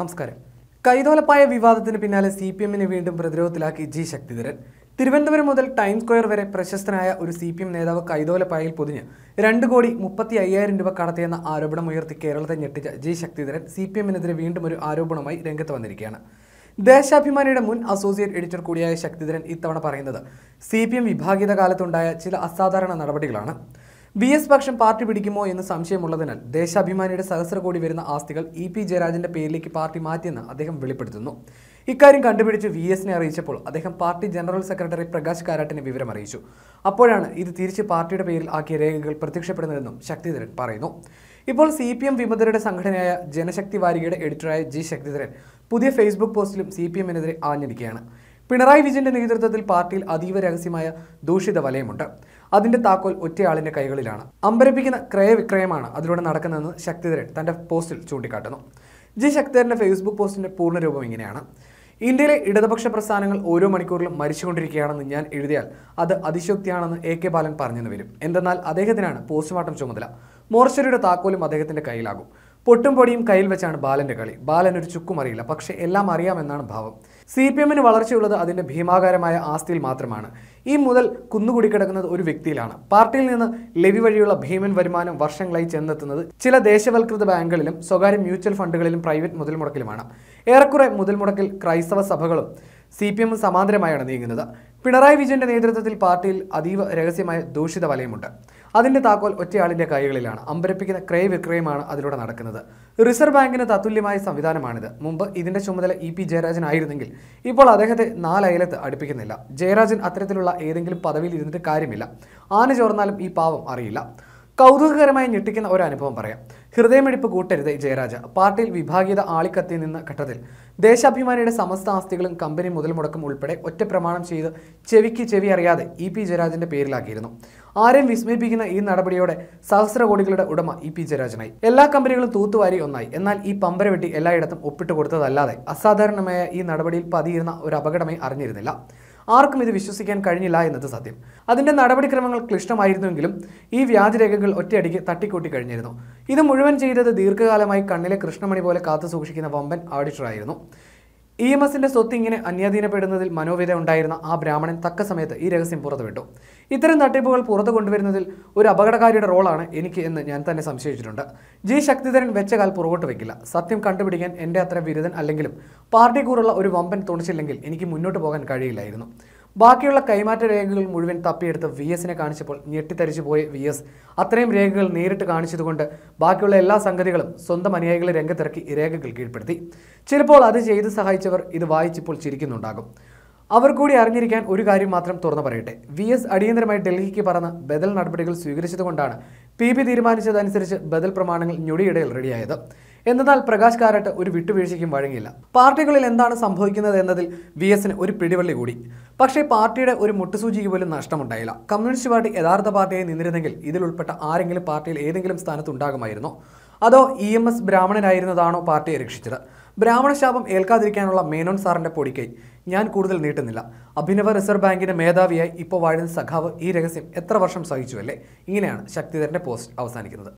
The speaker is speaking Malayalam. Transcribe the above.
നമസ്കാരം കൈതോലപ്പായ വിവാദത്തിന് പിന്നാലെ സി പി എമ്മിനെ വീണ്ടും പ്രതിരോധത്തിലാക്കി ജി ശക്തിധരൻ തിരുവനന്തപുരം മുതൽ ടൈം സ്ക്വയർ വരെ പ്രശസ്തനായ ഒരു സി പി എം നേതാവ് കൈതോലപ്പായയിൽ പൊതിഞ്ഞ് രണ്ട് കോടി മുപ്പത്തി അയ്യായിരം രൂപ കടത്തിയെന്ന ആരോപണം ഉയർത്തി കേരളത്തെ ഞെട്ടിച്ച ജി ശക്തിധരൻ സി പി എമ്മിനെതിരെ വീണ്ടും ഒരു ആരോപണമായി രംഗത്ത് വന്നിരിക്കുകയാണ് ദേശാഭിമാനിയുടെ മുൻ അസോസിയേറ്റ് എഡിറ്റർ കൂടിയായ ശക്തിധരൻ ഇത്തവണ പറയുന്നത് സി പി എം വിഭാഗീയത കാലത്തുണ്ടായ ചില അസാധാരണ നടപടികളാണ് വി എസ് പക്ഷം പാർട്ടി പിടിക്കുമോ എന്ന് സംശയമുള്ളതിനാൽ ദേശാഭിമാനിയുടെ സഹസ്ര കോടി വരുന്ന ആസ്തികൾ ഇ പി ജയരാജന്റെ പേരിലേക്ക് പാർട്ടി മാറ്റിയെന്ന് അദ്ദേഹം വെളിപ്പെടുത്തുന്നു ഇക്കാര്യം കണ്ടുപിടിച്ച് വി എസിനെ അറിയിച്ചപ്പോൾ അദ്ദേഹം പാർട്ടി ജനറൽ സെക്രട്ടറി പ്രകാശ് കാരാട്ടിനെ വിവരം അറിയിച്ചു അപ്പോഴാണ് ഇത് തിരിച്ച് പാർട്ടിയുടെ പേരിൽ ആക്കിയ രേഖകൾ പ്രത്യക്ഷപ്പെടുന്നതെന്നും ശക്തിധരൻ പറയുന്നു ഇപ്പോൾ സി പി എം വിമതരുടെ സംഘടനയായ ജനശക്തി വാരികയുടെ എഡിറ്ററായ ജി ശക്തിധരൻ പുതിയ ഫേസ്ബുക്ക് പോസ്റ്റിലും സി പി എമ്മിനെതിരെ ആഞ്ഞടിക്കുകയാണ് പിണറായി വിജയന്റെ നേതൃത്വത്തിൽ പാർട്ടിയിൽ അതീവ രഹസ്യമായ ദൂഷിത വലയമുണ്ട് അതിന്റെ താക്കോൽ ഒറ്റയാളിന്റെ കൈകളിലാണ് അമ്പരപ്പിക്കുന്ന ക്രയവിക്രയമാണ് അതിലൂടെ നടക്കുന്നതെന്ന് ശക്തിധരൻ തന്റെ പോസ്റ്റിൽ ചൂണ്ടിക്കാട്ടുന്നു ജി ശക്തിധരന്റെ ഫേസ്ബുക്ക് പോസ്റ്റിന്റെ പൂർണ്ണരൂപം ഇങ്ങനെയാണ് ഇന്ത്യയിലെ ഇടതുപക്ഷ പ്രസ്ഥാനങ്ങൾ ഓരോ മണിക്കൂറിലും മരിച്ചുകൊണ്ടിരിക്കുകയാണെന്ന് ഞാൻ എഴുതിയാൽ അത് അതിശോക്തിയാണെന്ന് എ കെ ബാലൻ പറഞ്ഞെന്ന് വരും എന്തെന്നാൽ അദ്ദേഹത്തിനാണ് പോസ്റ്റ്മോർട്ടം ചുമതല മോർച്ചറിയുടെ താക്കോലും അദ്ദേഹത്തിന്റെ കയ്യിലാകും പൊട്ടും പൊടിയും കയ്യിൽ വെച്ചാണ് ബാലന്റെ കളി ബാലൻ ഒരു ചുക്കും അറിയില്ല പക്ഷേ എല്ലാം അറിയാമെന്നാണ് ഭാവം സി പി എമ്മിന് വളർച്ചയുള്ളത് അതിൻ്റെ ഭീമാകാരമായ ആസ്തിയിൽ മാത്രമാണ് ഈ മുതൽ കുന്നുകൂടി കിടക്കുന്നത് ഒരു വ്യക്തിയിലാണ് പാർട്ടിയിൽ നിന്ന് ലെവി വഴിയുള്ള ഭീമൻ വരുമാനം വർഷങ്ങളായി ചെന്നെത്തുന്നത് ചില ദേശവൽകൃത ബാങ്കുകളിലും സ്വകാര്യ മ്യൂച്വൽ ഫണ്ടുകളിലും പ്രൈവറ്റ് മുതൽ മുടക്കിലുമാണ് ഏറെക്കുറെ മുതൽ മുടക്കിൽ ക്രൈസ്തവ സഭകളും സി പി എമ്മും സമാന്തരമായാണ് നീങ്ങുന്നത് പിണറായി വിജയന്റെ നേതൃത്വത്തിൽ പാർട്ടിയിൽ അതീവ രഹസ്യമായ ദൂഷിത വലയമുണ്ട് അതിന്റെ താക്കോൽ ഒറ്റയാളിന്റെ കൈകളിലാണ് അമ്പരപ്പിക്കുന്ന ക്രയവിക്രയമാണ് അതിലൂടെ നടക്കുന്നത് റിസർവ് ബാങ്കിന് തത്തുല്യമായ സംവിധാനമാണിത് മുമ്പ് ഇതിന്റെ ചുമതല ഇ പി ആയിരുന്നെങ്കിൽ ഇപ്പോൾ അദ്ദേഹത്തെ നാലയലത്ത് അടുപ്പിക്കുന്നില്ല ജയരാജൻ അത്തരത്തിലുള്ള ഏതെങ്കിലും പദവിയിൽ ഇരുന്നിട്ട് കാര്യമില്ല ആന ചോർന്നാലും ഈ പാവം അറിയില്ല കൗതുകകരമായി ഞെട്ടിക്കുന്ന ഒരു അനുഭവം പറയാം ഹൃദയമെടുപ്പ് കൂട്ടരുത് ജയരാജ പാർട്ടിയിൽ വിഭാഗീയത ആളിക്കത്തിൽ നിന്ന ഘട്ടത്തിൽ ദേശാഭിമാനിയുടെ സമസ്ത ആസ്തികളും കമ്പനി മുതൽ മുടക്കം ഉൾപ്പെടെ ഒറ്റ പ്രമാണം ചെയ്ത് ചെവിക്ക് ചെവി അറിയാതെ ഇ പി ജയരാജന്റെ പേരിലാക്കിയിരുന്നു ആരെയും വിസ്മയിപ്പിക്കുന്ന ഈ നടപടിയോടെ സഹസ്ര കോടികളുടെ ഉടമ ഇ പി ജയരാജനായി എല്ലാ കമ്പനികളും തൂത്തുവാരി ഒന്നായി എന്നാൽ ഈ പമ്പരവെട്ടി എല്ലായിടത്തും ഒപ്പിട്ട് കൊടുത്തതല്ലാതെ അസാധാരണമായ ഈ നടപടിയിൽ പതിയിരുന്ന ഒരു അപകടമായി അറിഞ്ഞിരുന്നില്ല ആർക്കും ഇത് വിശ്വസിക്കാൻ കഴിഞ്ഞില്ല എന്നത് സത്യം അതിൻ്റെ നടപടിക്രമങ്ങൾ ക്ലിഷ്ടമായിരുന്നുവെങ്കിലും ഈ വ്യാജരേഖകൾ ഒറ്റയടിക്ക് തട്ടിക്കൂട്ടി കഴിഞ്ഞിരുന്നു ഇത് മുഴുവൻ ചെയ്തത് ദീർഘകാലമായി കണ്ണിലെ കൃഷ്ണമണി പോലെ കാത്തു സൂക്ഷിക്കുന്ന വമ്പൻ ഓഡിറ്ററായിരുന്നു ഇ എം എസിന്റെ സ്വത്ത് ഇങ്ങനെ അന്യാധീനപ്പെടുന്നതിൽ മനോവ്യത ഉണ്ടായിരുന്ന ആ ബ്രാഹ്മണൻ തക്ക സമയത്ത് ഈ രഹസ്യം പുറത്തുവിട്ടു ഇത്തരം തട്ടിപ്പുകൾ പുറത്തു കൊണ്ടുവരുന്നതിൽ ഒരു അപകടകാരിയുടെ റോളാണ് എനിക്ക് എന്ന് ഞാൻ തന്നെ സംശയിച്ചിട്ടുണ്ട് ജി ശക്തിധരൻ വെച്ച കാൽ പുറകോട്ട് വയ്ക്കില്ല സത്യം കണ്ടുപിടിക്കാൻ എൻ്റെ അത്ര ബിരുദൻ അല്ലെങ്കിലും കൂടുള്ള ഒരു വമ്പൻ തുണച്ചില്ലെങ്കിൽ എനിക്ക് മുന്നോട്ട് പോകാൻ കഴിയില്ലായിരുന്നു ബാക്കിയുള്ള കൈമാറ്റ രേഖകൾ മുഴുവൻ തപ്പിയെടുത്ത് വി എസിനെ കാണിച്ചപ്പോൾ ഞെട്ടിത്തരിച്ചു പോയ വി എസ് അത്രയും രേഖകൾ നേരിട്ട് കാണിച്ചതുകൊണ്ട് ബാക്കിയുള്ള എല്ലാ സംഗതികളും സ്വന്തം അനുയായികളെ രംഗത്തിറക്കി രേഖകൾ കീഴ്പ്പെടുത്തി ചിലപ്പോൾ അത് ചെയ്ത് സഹായിച്ചവർ ഇത് വായിച്ചിപ്പോൾ ചിരിക്കുന്നുണ്ടാകും അവർ കൂടി അറിഞ്ഞിരിക്കാൻ ഒരു കാര്യം മാത്രം തുറന്നു പറയട്ടെ വി എസ് അടിയന്തരമായി ഡൽഹിക്ക് പറഞ്ഞ് ബദൽ നടപടികൾ സ്വീകരിച്ചതുകൊണ്ടാണ് പി ബി തീരുമാനിച്ചതനുസരിച്ച് ബദൽ പ്രമാണങ്ങൾ ഞൊടിയിടയിൽ റെഡിയായത് എന്നാൽ പ്രകാശ് കാരാട്ട് ഒരു വിട്ടുവീഴ്ചയ്ക്കും വഴങ്ങിയില്ല പാർട്ടികളിൽ എന്താണ് സംഭവിക്കുന്നത് എന്നതിൽ വി എസിന് ഒരു പിടിവള്ളി കൂടി പക്ഷേ പാർട്ടിയുടെ ഒരു മുട്ടുസൂചിക്ക് പോലും നഷ്ടമുണ്ടായില്ല കമ്മ്യൂണിസ്റ്റ് പാർട്ടി യഥാർത്ഥ പാർട്ടിയെ നിന്നിരുന്നെങ്കിൽ ഇതിൽ ഉൾപ്പെട്ട ആരെങ്കിലും പാർട്ടിയിൽ ഏതെങ്കിലും സ്ഥാനത്ത് ഉണ്ടാകുമായിരുന്നോ അതോ ഇ എം എസ് ബ്രാഹ്മണനായിരുന്നതാണോ പാർട്ടിയെ രക്ഷിച്ചത് ബ്രാഹ്മണ ശാപം ഏൽക്കാതിരിക്കാനുള്ള മേനോൻ സാറിന്റെ പൊടിക്കൈ ഞാൻ കൂടുതൽ നീട്ടുന്നില്ല അഭിനവ റിസർവ് ബാങ്കിന്റെ മേധാവിയായി ഇപ്പോൾ വാഴുന്ന സഖാവ് ഈ രഹസ്യം എത്ര വർഷം സഹിച്ചു അല്ലേ ഇങ്ങനെയാണ് ശക്തിധരന്റെ പോസ്റ്റ് അവസാനിക്കുന്നത്